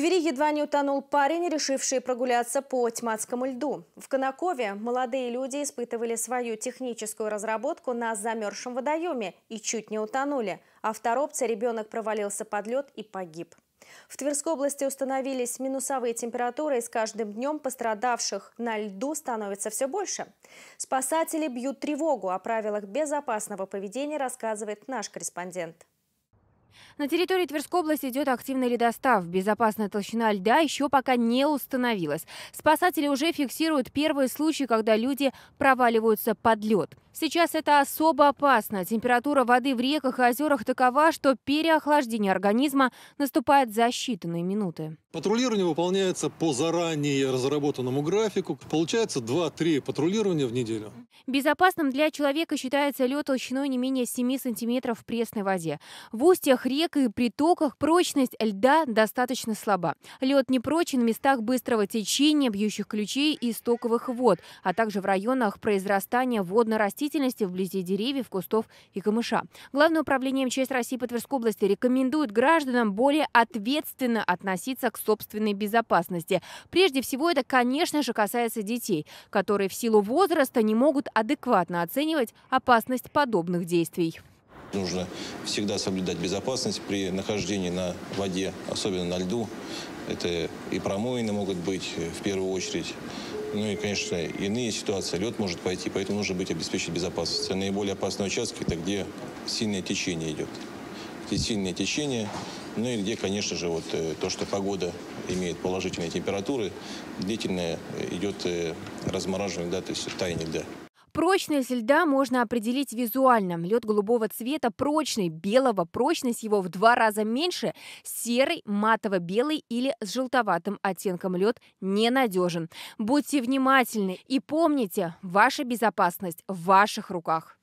Твери едва не утонул парень, решивший прогуляться по Тьматскому льду. В Конакове молодые люди испытывали свою техническую разработку на замерзшем водоеме и чуть не утонули. А в Торопце ребенок провалился под лед и погиб. В Тверской области установились минусовые температуры, и с каждым днем пострадавших на льду становится все больше. Спасатели бьют тревогу. О правилах безопасного поведения рассказывает наш корреспондент. На территории Тверской области идет активный ледостав. Безопасная толщина льда еще пока не установилась. Спасатели уже фиксируют первые случаи, когда люди проваливаются под лед. Сейчас это особо опасно. Температура воды в реках и озерах такова, что переохлаждение организма наступает за считанные минуты. Патрулирование выполняется по заранее разработанному графику. Получается 2-3 патрулирования в неделю. Безопасным для человека считается лед толщиной не менее 7 сантиметров в пресной воде. В устьях рек и притоках прочность льда достаточно слаба. Лед не прочен в местах быстрого течения, бьющих ключей и стоковых вод, а также в районах произрастания водно-растительных растительности вблизи деревьев, кустов и камыша. Главное управление МЧС России по Тверской области рекомендует гражданам более ответственно относиться к собственной безопасности. Прежде всего, это, конечно же, касается детей, которые в силу возраста не могут адекватно оценивать опасность подобных действий. Нужно всегда соблюдать безопасность при нахождении на воде, особенно на льду. Это и промоины могут быть э, в первую очередь. Ну и, конечно, иные ситуации. Лед может пойти, поэтому нужно быть обеспечить безопасность. Это а наиболее опасные участки – это где сильное течение идет. Где сильное течение, ну и где, конечно же, вот э, то, что погода имеет положительные температуры, длительное э, идет размораживание, да, то есть таяние льда. Прочность льда можно определить визуально. Лед голубого цвета прочный, белого прочность его в два раза меньше, серый, матово-белый или с желтоватым оттенком лед ненадежен. Будьте внимательны и помните, ваша безопасность в ваших руках.